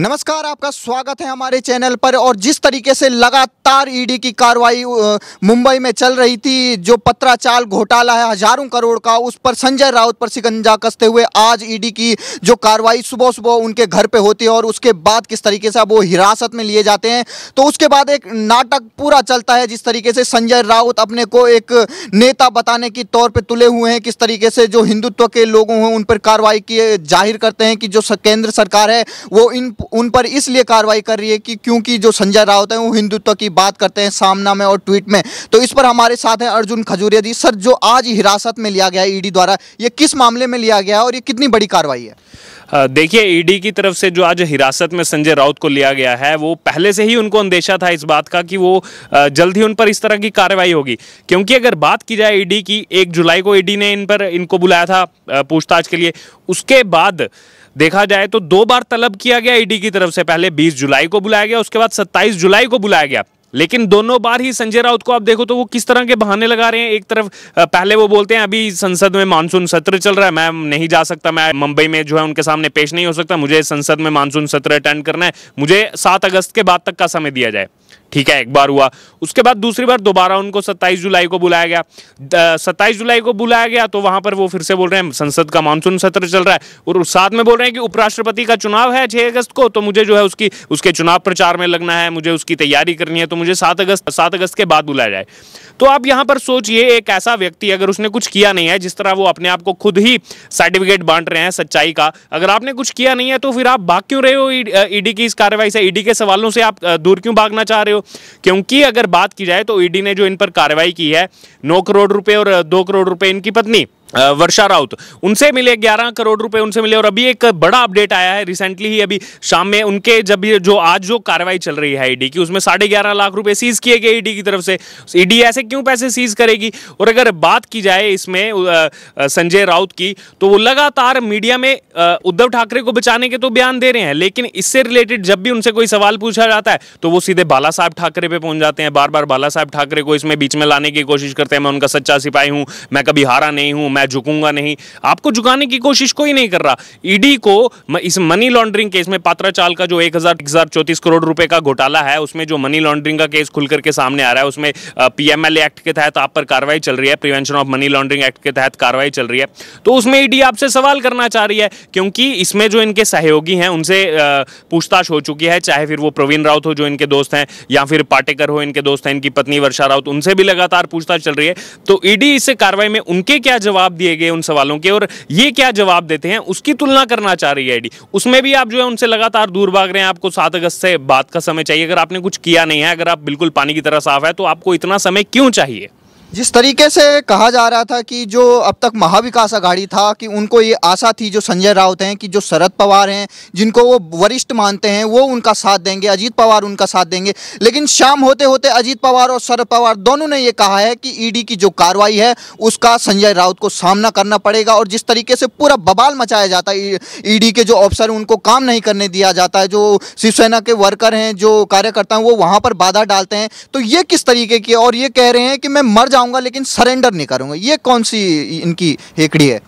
नमस्कार आपका स्वागत है हमारे चैनल पर और जिस तरीके से लगातार ईडी की कार्रवाई मुंबई में चल रही थी जो पत्राचाल घोटाला है हजारों करोड़ का उस पर संजय राउत पर सिकंजा कसते हुए आज ईडी की जो कार्रवाई सुबह सुबह उनके घर पे होती है और उसके बाद किस तरीके से वो हिरासत में लिए जाते हैं तो उसके बाद एक नाटक पूरा चलता है जिस तरीके से संजय राउत अपने को एक नेता बताने के तौर पर तुले हुए हैं किस तरीके से जो हिंदुत्व के लोगों हैं उन पर कार्रवाई किए जाहिर करते हैं कि जो केंद्र सरकार है वो इन उन पर इसलिए कार्रवाई कर रही है कि क्योंकि जो संजय रावत हैं वो हिंदुत्व की बात करते हैं सामना में और ट्वीट में तो इस पर हमारे साथ हैं अर्जुन खजूरिया जी सर जो आज हिरासत में लिया गया ईडी द्वारा ये किस मामले में लिया गया है और ये कितनी बड़ी कार्रवाई है देखिए ईडी की तरफ से जो आज हिरासत में संजय राउत को लिया गया है वो पहले से ही उनको अंदेशा था इस बात का कि वो जल्द ही उन पर इस तरह की कार्रवाई होगी क्योंकि अगर बात की जाए ईडी की एक जुलाई को ईडी ने इन पर इनको बुलाया था पूछताछ के लिए उसके बाद देखा जाए तो दो बार तलब किया गया ईडी की तरफ से पहले 20 जुलाई को बुलाया गया उसके बाद 27 जुलाई को बुलाया गया लेकिन दोनों बार ही संजय राउत को आप देखो तो वो किस तरह के बहाने लगा रहे हैं एक तरफ पहले वो बोलते हैं अभी संसद में मानसून सत्र चल रहा है मैं नहीं जा सकता मैं मुंबई में जो है उनके सामने पेश नहीं हो सकता मुझे संसद में मानसून सत्र अटेंड करना है मुझे सात अगस्त के बाद तक का समय दिया जाए ठीक है एक बार हुआ उसके बाद दूसरी बार दोबारा उनको 27 जुलाई को बुलाया गया सत्ताईस जुलाई को बुलाया गया तो वहां पर वो फिर से बोल रहे हैं संसद का मानसून सत्र चल रहा है और साथ में बोल रहे हैं कि उपराष्ट्रपति का चुनाव है छह अगस्त को तो मुझे जो है उसकी उसके चुनाव प्रचार में लगना है मुझे उसकी तैयारी करनी है तो मुझे सात अगस्त सात अगस्त के बाद बुलाया जाए तो आप यहाँ पर सोचिए एक ऐसा व्यक्ति अगर उसने कुछ किया नहीं है जिस तरह वो अपने आप को खुद ही सर्टिफिकेट बांट रहे हैं सच्चाई का अगर आपने कुछ किया नहीं है तो फिर आप भाग क्यों रहे हो ईडी की इस कार्रवाई से ईडी के सवालों से आप दूर क्यों भागना चाह रहे हो क्योंकि अगर बात की जाए तो ईडी ने जो इन पर कार्रवाई की है नौ करोड़ रुपए और दो करोड़ रुपए इनकी पत्नी वर्षा राउत उनसे मिले 11 करोड़ रुपए उनसे मिले और अभी एक बड़ा अपडेट आया है रिसेंटली ही अभी शाम में उनके जब जो आज जो कार्रवाई चल रही है ईडी की उसमें साढ़े ग्यारह लाख रुपए सीज किए गए ईडी की तरफ से ईडी e ऐसे क्यों पैसे सीज करेगी और अगर बात की जाए इसमें संजय राउत की तो वो लगातार मीडिया में उद्धव ठाकरे को बचाने के तो बयान दे रहे हैं लेकिन इससे रिलेटेड जब भी उनसे कोई सवाल पूछा जाता है तो वो सीधे बाला साहब ठाकरे पे पहुंच जाते हैं बार बार बाला साहब ठाकरे को इसमें बीच में लाने की कोशिश करते हैं मैं उनका सच्चा सिपाही हूं मैं कभी हारा नहीं हूं मैं मैं झुकूंगा नहीं आपको झुकाने की कोशिश कोई नहीं कर रहा ईडी को इस मनी लॉन्ड्रिंग केस में पात्राचाल का जो एक हजार करोड़ रुपए का घोटाला है उसमें जो मनी लॉन्ड्रिंग का केस खुलकर के सामने आ रहा है उसमें पीएमएल एक्ट के तहत आप पर कार्रवाई चल रही है prevention of money laundering act के तहत कार्रवाई चल रही है तो उसमें ईडी आपसे सवाल करना चाह रही है क्योंकि इसमें जो इनके सहयोगी हैं उनसे पूछताछ हो चुकी है चाहे फिर वो प्रवीण राउत हो जो इनके दोस्त हैं या फिर पाटेकर हो इनके दोस्त हैं इनकी पत्नी वर्षा राउत उनसे भी लगातार पूछताछ चल रही है तो ईडी इस कार्रवाई में उनके क्या जवाब जवाब दिए गए उन सवालों के और ये क्या जवाब देते हैं उसकी तुलना करना चाह रही है आईडी उसमें भी आप जो है उनसे लगातार दूर भाग रहे हैं आपको सात अगस्त से बात का समय चाहिए अगर आपने कुछ किया नहीं है अगर आप बिल्कुल पानी की तरह साफ है तो आपको इतना समय क्यों चाहिए जिस तरीके से कहा जा रहा था कि जो अब तक महाविकास आघाड़ी था कि उनको ये आशा थी जो संजय राउत हैं कि जो शरद पवार हैं जिनको वो वरिष्ठ मानते हैं वो उनका साथ देंगे अजीत पवार उनका साथ देंगे लेकिन शाम होते होते अजीत पवार और शरद पवार दोनों ने ये कहा है कि ईडी की जो कार्रवाई है उसका संजय राउत को सामना करना पड़ेगा और जिस तरीके से पूरा बबाल मचाया जाता है ई के जो अफसर उनको काम नहीं करने दिया जाता है जो शिवसेना के वर्कर हैं जो कार्यकर्ता हैं वो वहाँ पर बाधा डालते हैं तो ये किस तरीके की और ये कह रहे हैं कि मैं मर जाऊँ जाऊंगा लेकिन सरेंडर नहीं करूंगा ये कौन सी इनकी हेकड़ी है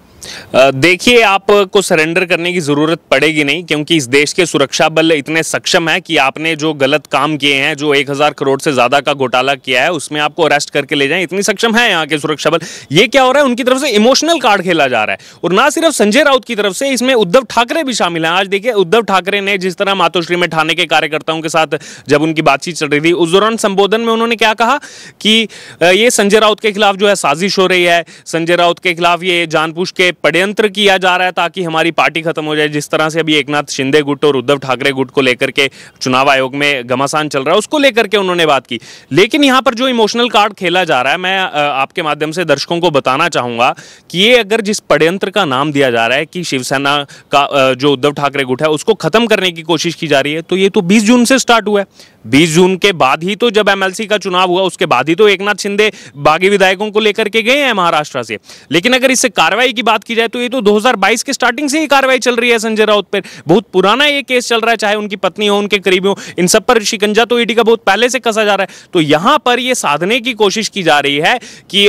देखिए आपको सरेंडर करने की ज़रूरत पड़ेगी नहीं क्योंकि इस देश के सुरक्षा बल इतने सक्षम है कि आपने जो गलत काम किए हैं जो एक हज़ार करोड़ से ज़्यादा का घोटाला किया है उसमें आपको अरेस्ट करके ले जाएं इतनी सक्षम है यहाँ के सुरक्षा बल ये क्या हो रहा है उनकी तरफ से इमोशनल कार्ड खेला जा रहा है और ना सिर्फ संजय राउत की तरफ से इसमें उद्धव ठाकरे भी शामिल हैं आज देखिए उद्धव ठाकरे ने जिस तरह मातोश्री में ठाने के कार्यकर्ताओं के साथ जब उनकी बातचीत चल रही थी उस दौरान संबोधन में उन्होंने क्या कहा कि ये संजय राउत के खिलाफ जो है साजिश हो रही है संजय राउत के खिलाफ ये जानपूछ के षड्यंत्र किया जा रहा है ताकि हमारी पार्टी खत्म हो जाए जिस तरह से अभी एकनाथ शिंदे गुट और उद्धव ठाकरे गुट को लेकर के चुनाव आयोग में घमासान चल रहा है उसको लेकर के उन्होंने बात की लेकिन यहां पर जो इमोशनल कार्ड खेला जा रहा है मैं आपके माध्यम से दर्शकों को बताना चाहूंगा कि ये अगर जिस षड्यंत्र का नाम दिया जा रहा है कि शिवसेना का जो उद्धव ठाकरे गुट है उसको खत्म करने की कोशिश की जा रही है तो ये तो बीस जून से स्टार्ट हुआ है बीस जून के बाद ही तो जब एमएलसी का चुनाव हुआ उसके बाद ही तो एक नाथ शिंदे बागी विधायकों को लेकर के गए हैं महाराष्ट्र से लेकिन अगर इससे कार्रवाई की बात की जाए तो ये तो 2022 के स्टार्टिंग से ही कार्रवाई चल रही है संजय राउत पर बहुत पुराना ये केस चल रहा है चाहे उनकी पत्नी हो उनके करीबी हो इन सब पर शिकंजा तो ईडी e का बहुत पहले से कसा जा रहा है तो यहां पर यह साधने की कोशिश की जा रही है कि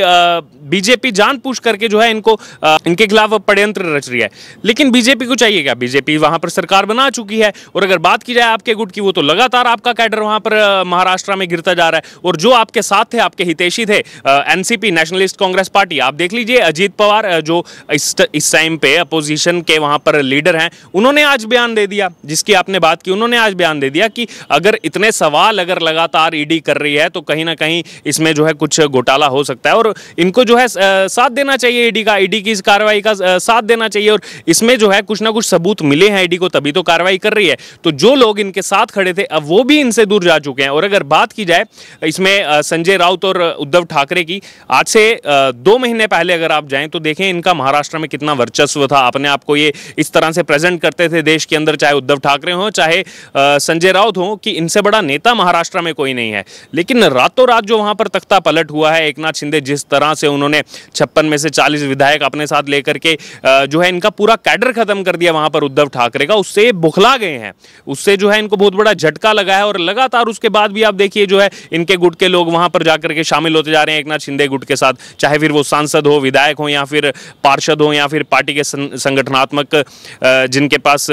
बीजेपी जान पूछ करके जो है इनको इनके खिलाफ पड़यंत्र रच रही है लेकिन बीजेपी को चाहिए क्या बीजेपी वहां पर सरकार बना चुकी है और अगर बात की जाए आपके गुट की वो तो लगातार आपका कैडर वहाँ पर महाराष्ट्र में गिरता जा रहा है और जो आपके साथ थे आपके हितेशी थे एनसीपी नेशनलिस्ट कांग्रेस पार्टी आप देख लीजिए अजीत पवार जो इस टाइम पे अपोजिशन के वहाँ पर लीडर हैं उन्होंने आज बयान दे दिया जिसकी आपने बात की उन्होंने आज बयान दे दिया कि अगर इतने सवाल अगर लगातार ईडी e कर रही है तो कहीं ना कहीं इसमें जो है कुछ घोटाला हो सकता है और इनको जो है साथ देना चाहिए ईडी e का ईडी e की इस कार्रवाई का साथ देना चाहिए और इसमें जो है कुछ ना कुछ सबूत मिले हैं ईडी को तभी तो कार्रवाई कर रही है तो जो लोग इनके साथ खड़े थे अब वो भी इनसे दूर दूर जा चुके हैं और अगर बात की जाए इसमें संजय राउत और उद्धव ठाकरे की आज से दो महीने पहले अगर आप जाएं तो देखें इनका महाराष्ट्र में कितना वर्चस्व था अपने आप को ये इस तरह से प्रेजेंट करते थे देश के अंदर चाहे उद्धव ठाकरे हों चाहे संजय राउत हों कि इनसे बड़ा नेता महाराष्ट्र में कोई नहीं है लेकिन रातों रात जो वहाँ पर तख्ता पलट हुआ है एक शिंदे जिस तरह से उन्होंने छप्पन में से चालीस विधायक अपने साथ लेकर के जो है इनका पूरा कैडर खत्म कर दिया वहाँ पर उद्धव ठाकरे का उससे बुखला गए हैं उससे जो है इनको बहुत बड़ा झटका लगा है और लगा लगातार उसके बाद भी आप देखिए जो है इनके गुट के लोग वहां पर जाकर के शामिल होते जा रहे हैं एक नाथ शिंदे गुट के साथ चाहे फिर वो सांसद हो विधायक हो या फिर पार्षद हो या फिर पार्टी के संगठनात्मक जिनके पास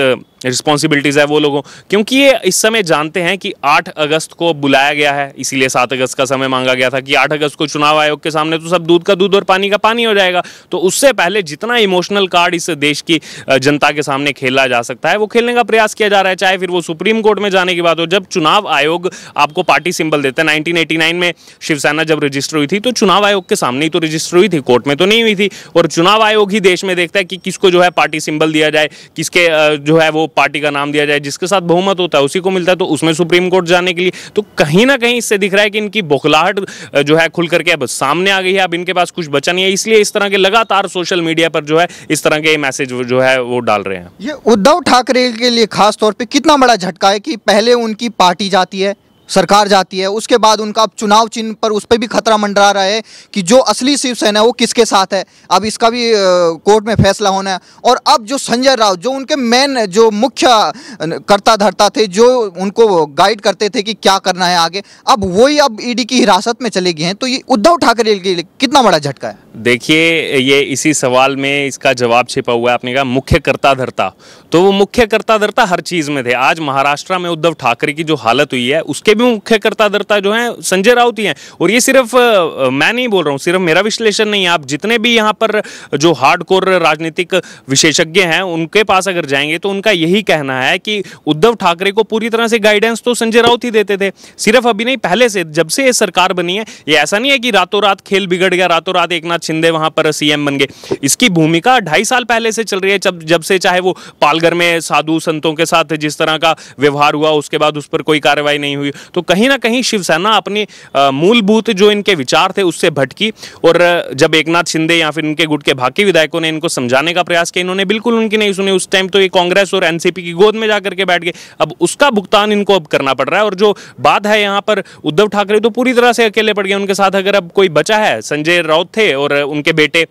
रिस्पॉन्सिबिलिटीज़ है वो लोगों क्योंकि ये इस समय जानते हैं कि 8 अगस्त को बुलाया गया है इसीलिए 7 अगस्त का समय मांगा गया था कि 8 अगस्त को चुनाव आयोग के सामने तो सब दूध का दूध और पानी का पानी हो जाएगा तो उससे पहले जितना इमोशनल कार्ड इस देश की जनता के सामने खेला जा सकता है वो खेलने का प्रयास किया जा रहा है चाहे फिर वो सुप्रीम कोर्ट में जाने की बात हो जब चुनाव आयोग आयोग आपको पार्टी सिंबल देता है 1989 में शिवसेना जब रजिस्टर हुई थी तो चुनाव आयोग के सामने ही तो रजिस्टर हुई थी कोर्ट में तो नहीं हुई थी और चुनाव आयोग ही देश में देखता है कि किसको जो है पार्टी सिंबल दिया जाए किसके जो है वो पार्टी का नाम दिया जाए जिसके साथ बहुमत होता है उसी को मिलता है तो उसमें सुप्रीम कोर्ट जाने के लिए तो कहीं ना कहीं इससे दिख रहा है कि इनकी बौखलाहट जो है खुल करके अब सामने आ गई है अब इनके पास कुछ बचा नहीं है इसलिए इस तरह के लगातार सोशल मीडिया पर जो है इस तरह के मैसेज जो है वो डाल रहे हैं ये उद्धव ठाकरे के लिए खास तौर पर कितना बड़ा झटका है कि पहले उनकी पार्टी जाती जाती है सरकार जाती है उसके बाद उनका अब चुनाव चिन्ह पर उस पर भी खतरा मंडरा रहा है कि जो असली शिवसेना है वो किसके साथ है अब इसका भी कोर्ट में फैसला होना है और अब जो संजय राव जो उनके मेन जो मुख्य कर्ता धरता थे जो उनको गाइड करते थे कि क्या करना है आगे अब वही अब ईडी e की हिरासत में चले गए हैं तो ये उद्धव ठाकरे के लिए कितना बड़ा झटका है देखिए ये इसी सवाल में इसका जवाब छिपा हुआ है आपने कहा मुख्य कर्ता धरता तो वो मुख्य कर्ता धरता हर चीज़ में थे आज महाराष्ट्र में उद्धव ठाकरे की जो हालत हुई है उसके भी मुख्य कर्ता धरता जो है संजय राउत ही हैं और ये सिर्फ मैं नहीं बोल रहा हूँ सिर्फ मेरा विश्लेषण नहीं है आप जितने भी यहाँ पर जो हार्ड राजनीतिक विशेषज्ञ हैं उनके पास अगर जाएंगे तो उनका यही कहना है कि उद्धव ठाकरे को पूरी तरह से गाइडेंस तो संजय राउत ही देते थे सिर्फ अभी नहीं पहले से जब से ये सरकार बनी है ये ऐसा नहीं है कि रातों रात खेल बिगड़ गया रातों रात एक नाथ शिंदे वहां पर सीएम बन गए इसकी भूमिका ढाई साल पहले से चल रही है जब जब से चाहे वो पालघर में साधु संतों के साथ जिस तरह का व्यवहार हुआ उसके बाद उस पर कोई कार्रवाई नहीं हुई तो कहीं ना कहीं शिवसेना अपने मूलभूत जो इनके विचार थे उससे भटकी और जब एक शिंदे या फिर इनके गुट के भाकी विधायकों ने इनको समझाने का प्रयास किया इन्होंने बिल्कुल उनकी नहीं सुनी उस टाइम तो ये कांग्रेस और एनसीपी की गोद में जाकर के बैठ गए अब उसका भुगतान इनको अब करना पड़ रहा है और जो बात है यहाँ पर उद्धव ठाकरे तो पूरी तरह से अकेले पड़ गए उनके साथ अगर अब कोई बचा है संजय राउत थे और उनके बेटे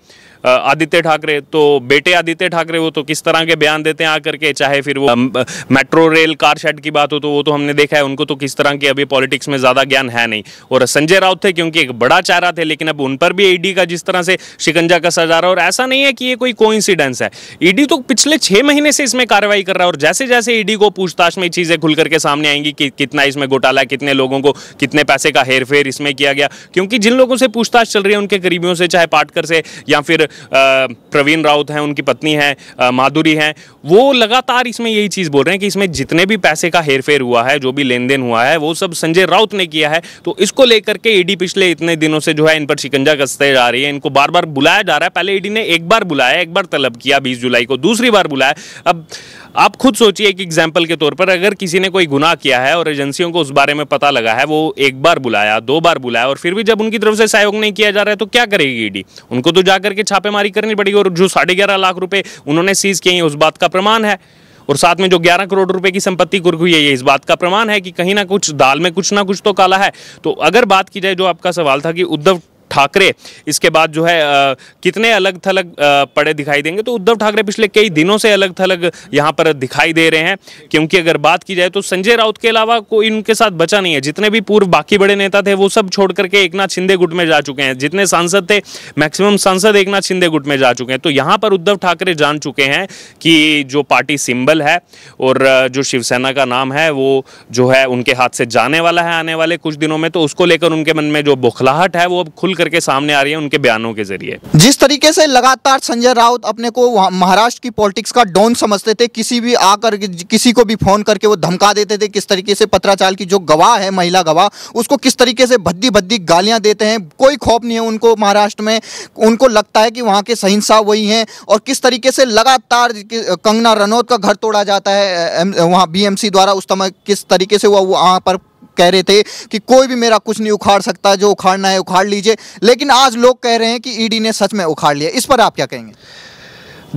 आदित्य ठाकरे तो बेटे आदित्य ठाकरे वो तो किस तरह के बयान देते हैं आकर के चाहे फिर वो मेट्रो रेल कार शेड की बात हो तो वो तो हमने देखा है उनको तो किस तरह के अभी पॉलिटिक्स में ज़्यादा ज्ञान है नहीं और संजय राउत थे क्योंकि एक बड़ा चेहरा थे लेकिन अब उन पर भी ईडी का जिस तरह से शिकंजा कसा जा रहा है और ऐसा नहीं है कि ये कोई कोइंसिडेंस है ईडी तो पिछले छह महीने से इसमें कार्रवाई कर रहा है और जैसे जैसे ईडी को पूछताछ में चीज़ें खुल करके सामने आएंगी कि कितना इसमें घोटाला कितने लोगों को कितने पैसे का हेरफेर इसमें किया गया क्योंकि जिन लोगों से पूछताछ चल रही है उनके करीबियों से चाहे पाटकर से या फिर प्रवीण राउत हैं उनकी पत्नी है माधुरी हैं वो लगातार इसमें यही चीज़ बोल रहे हैं कि इसमें जितने भी पैसे का हेरफेर हुआ है जो भी लेन देन हुआ है वो सब संजय राउत ने किया है तो इसको लेकर के ईडी e पिछले इतने दिनों से जो है इन पर शिकंजा कसते जा रही है इनको बार बार बुलाया जा रहा है पहले ईडी e ने एक बार बुलाया एक बार तलब किया बीस जुलाई को दूसरी बार बुलाया अब आप खुद सोचिए एक एग्जाम्पल के तौर पर अगर किसी ने कोई गुनाह किया है और एजेंसियों को उस बारे में पता लगा है वो एक बार बुलाया दो बार बुलाया और फिर भी जब उनकी तरफ से सहयोग नहीं किया जा रहा है तो क्या करेगी ईडी e उनको तो जाकर के छाप छापेमारी करनी पड़ेगी और जो साढ़े ग्यारह लाख रुपए उन्होंने सीज किए हैं उस बात का प्रमाण है और साथ में जो 11 करोड़ रुपए की संपत्ति कुर्क हुई है ये इस बात का प्रमाण है कि कहीं ना कुछ दाल में कुछ ना कुछ तो काला है तो अगर बात की जाए जो आपका सवाल था कि उद्धव ठाकरे इसके बाद जो है कितने अलग थलग पड़े दिखाई देंगे तो उद्धव ठाकरे पिछले कई दिनों से अलग थलग यहाँ पर दिखाई दे रहे हैं क्योंकि अगर बात की जाए तो संजय राउत के अलावा कोई इनके साथ बचा नहीं है जितने भी पूर्व बाकी बड़े नेता थे वो सब छोड़ करके एक नाथ शिंदे गुट में जा चुके हैं जितने सांसद थे मैक्सिमम सांसद एक नाथ शिंदे गुट में जा चुके हैं तो यहाँ पर उद्धव ठाकरे जान चुके हैं कि जो पार्टी सिंबल है और जो शिवसेना का नाम है वो जो है उनके हाथ से जाने वाला है आने वाले कुछ दिनों में तो उसको लेकर उनके मन में जो बुखलाहट है वो अब खुल करके सामने आ रही है उनके बयानों के जरिए जिस तरीके से लगातार संजय राउत अपने को महाराष्ट्र की पॉलिटिक्स का डोन समझते थे किसी भी आकर किसी को भी फोन करके वो धमका देते थे किस तरीके से पत्राचार की जो गवाह है महिला गवाह उसको किस तरीके से भद्दी भद्दी गालियां देते हैं कोई खौफ नहीं है उनको महाराष्ट्र में उनको लगता है कि वहाँ के सहिंसा वही है और किस तरीके से लगातार कंगना रनौत का घर तोड़ा जाता है वहाँ बीएमसी द्वारा उस समय किस तरीके से वो वहाँ पर कह रहे थे कि कोई भी मेरा कुछ नहीं उखाड़ सकता जो उखाड़ना है उखाड़ लीजिए लेकिन आज लोग कह रहे हैं कि ईडी e ने सच में उखाड़ लिया इस पर आप क्या कहेंगे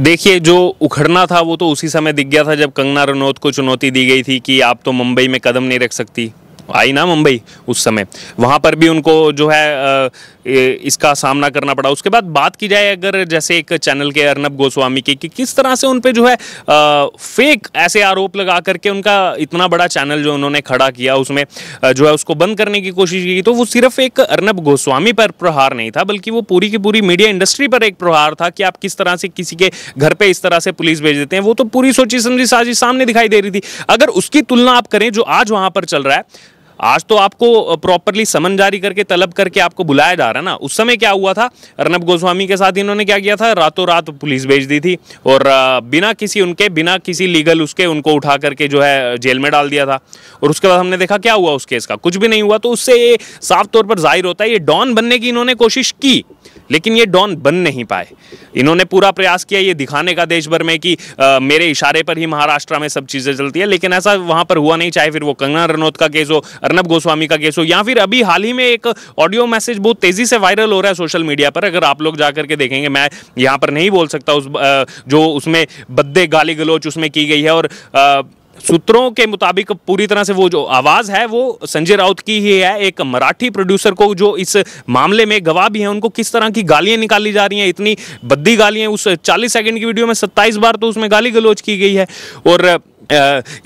देखिए जो उखड़ना था वो तो उसी समय दिख गया था जब कंगना रनौत को चुनौती दी गई थी कि आप तो मुंबई में कदम नहीं रख सकती आई ना मुंबई उस समय वहाँ पर भी उनको जो है इसका सामना करना पड़ा उसके बाद बात की जाए अगर जैसे एक चैनल के अर्नब गोस्वामी की कि किस तरह से उन पर जो है आ, फेक ऐसे आरोप लगा करके उनका इतना बड़ा चैनल जो उन्होंने खड़ा किया उसमें जो है उसको बंद करने की कोशिश की तो वो सिर्फ एक अर्नब गोस्वामी पर प्रहार नहीं था बल्कि वो पूरी की पूरी मीडिया इंडस्ट्री पर एक प्रहार था कि आप किस तरह से किसी के घर पर इस तरह से पुलिस भेज देते हैं वो तो पूरी सोची समझी साजिश सामने दिखाई दे रही थी अगर उसकी तुलना आप करें जो आज वहां पर चल रहा है आज तो आपको प्रॉपरली समन जारी करके तलब करके आपको बुलाया जा रहा है ना उस समय क्या हुआ था अर्नब गोस्वामी के साथ इन्होंने क्या किया था रातों रात पुलिस भेज दी थी और बिना किसी उनके बिना किसी लीगल उसके उनको उठा करके जो है जेल में डाल दिया था और उसके बाद हमने देखा क्या हुआ उस केस का कुछ भी नहीं हुआ तो उससे ये साफ तौर पर जाहिर होता है ये डॉन बनने की इन्होंने कोशिश की लेकिन ये डॉन बन नहीं पाए इन्होंने पूरा प्रयास किया ये दिखाने का देश भर में कि आ, मेरे इशारे पर ही महाराष्ट्र में सब चीज़ें चलती है लेकिन ऐसा वहाँ पर हुआ नहीं चाहे फिर वो कंगना रनौत का केस हो अर्नब गोस्वामी का केस हो या फिर अभी हाल ही में एक ऑडियो मैसेज बहुत तेज़ी से वायरल हो रहा है सोशल मीडिया पर अगर आप लोग जा करके देखेंगे मैं यहाँ पर नहीं बोल सकता उस जो उसमें बद्दे गाली गलोच उसमें की गई है और सूत्रों के मुताबिक पूरी तरह से वो जो आवाज़ है वो संजय राउत की ही है एक मराठी प्रोड्यूसर को जो इस मामले में गवाह भी हैं उनको किस तरह की गालियाँ निकाली जा रही हैं इतनी बद्दी गालियाँ उस चालीस सेकेंड की वीडियो में सत्ताईस बार तो उसमें गाली गलोच की गई है और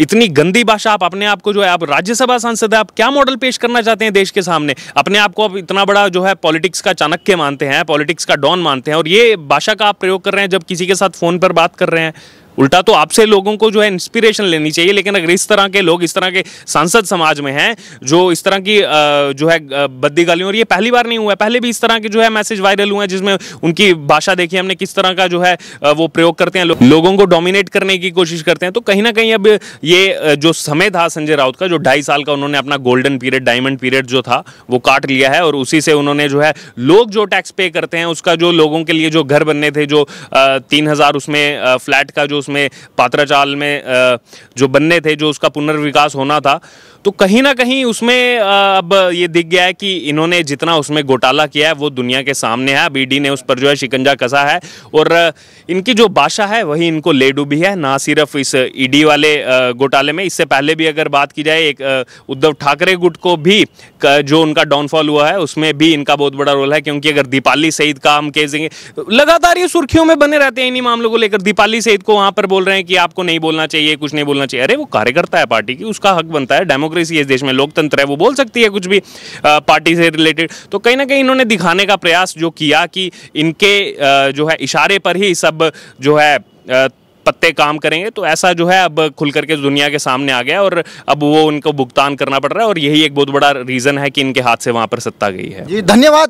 इतनी गंदी भाषा आप अपने आप को जो है आप राज्यसभा सांसद है आप क्या मॉडल पेश करना चाहते हैं देश के सामने अपने आप को आप इतना बड़ा जो है पॉलिटिक्स का चाणक्य मानते हैं पॉलिटिक्स का डॉन मानते हैं और ये भाषा का आप प्रयोग कर रहे हैं जब किसी के साथ फ़ोन पर बात कर रहे हैं उल्टा तो आपसे लोगों को जो है इंस्पिरेशन लेनी चाहिए लेकिन अगर इस तरह के लोग इस तरह के सांसद समाज में हैं जो इस तरह की जो है बद्दी गालियों और ये पहली बार नहीं हुआ है पहले भी इस तरह के जो है मैसेज वायरल हुए हैं जिसमें उनकी भाषा देखी हमने किस तरह का जो है वो प्रयोग करते हैं लोगों को डोमिनेट करने की कोशिश करते हैं तो कहीं ना कहीं अब ये जो समय था संजय राउत का जो ढाई साल का उन्होंने अपना गोल्डन पीरियड डायमंड पीरियड जो था वो काट लिया है और उसी से उन्होंने जो है लोग जो टैक्स पे करते हैं उसका जो लोगों के लिए जो घर बनने थे जो तीन हजार उसमें फ्लैट का जो उसमें पात्राचाल में जो बनने थे जो उसका पुनर्विकास होना था तो कहीं ना कहीं उसमें अब ये दिख गया है कि इन्होंने जितना उसमें घोटाला किया है वो दुनिया के सामने है बीडी ने उस पर जो है शिकंजा कसा है और इनकी जो भाषा है वही इनको ले डूबी है ना सिर्फ इस ईडी वाले घोटाले में इससे पहले भी अगर बात की जाए एक उद्धव ठाकरे गुट को भी जो उनका डाउनफॉल हुआ है उसमें भी इनका बहुत बड़ा रोल है क्योंकि अगर दीपाली सईद का हम कह देंगे लगातार ये सुर्खियों में बने रहते हैं इन्हीं मामलों को लेकर दीपाली सईद को वहाँ पर बोल रहे हैं कि आपको नहीं बोलना चाहिए कुछ नहीं बोलना चाहिए अरे वो कार्यकर्ता है पार्टी की उसका हक बनता है डेमोक्रेसी इस देश में लोकतंत्र है वो बोल सकती है कुछ भी पार्टी से रिलेटेड तो कहीं ना कहीं इन्होंने दिखाने का प्रयास जो किया कि इनके जो है इशारे पर ही सब जो है पत्ते काम करेंगे तो ऐसा जो है अब खुल करके दुनिया के सामने आ गया और अब वो उनको भुगतान करना पड़ रहा है और यही एक बहुत बड़ा रीज़न है कि इनके हाथ से वहाँ पर सत्ता गई है जी धन्यवाद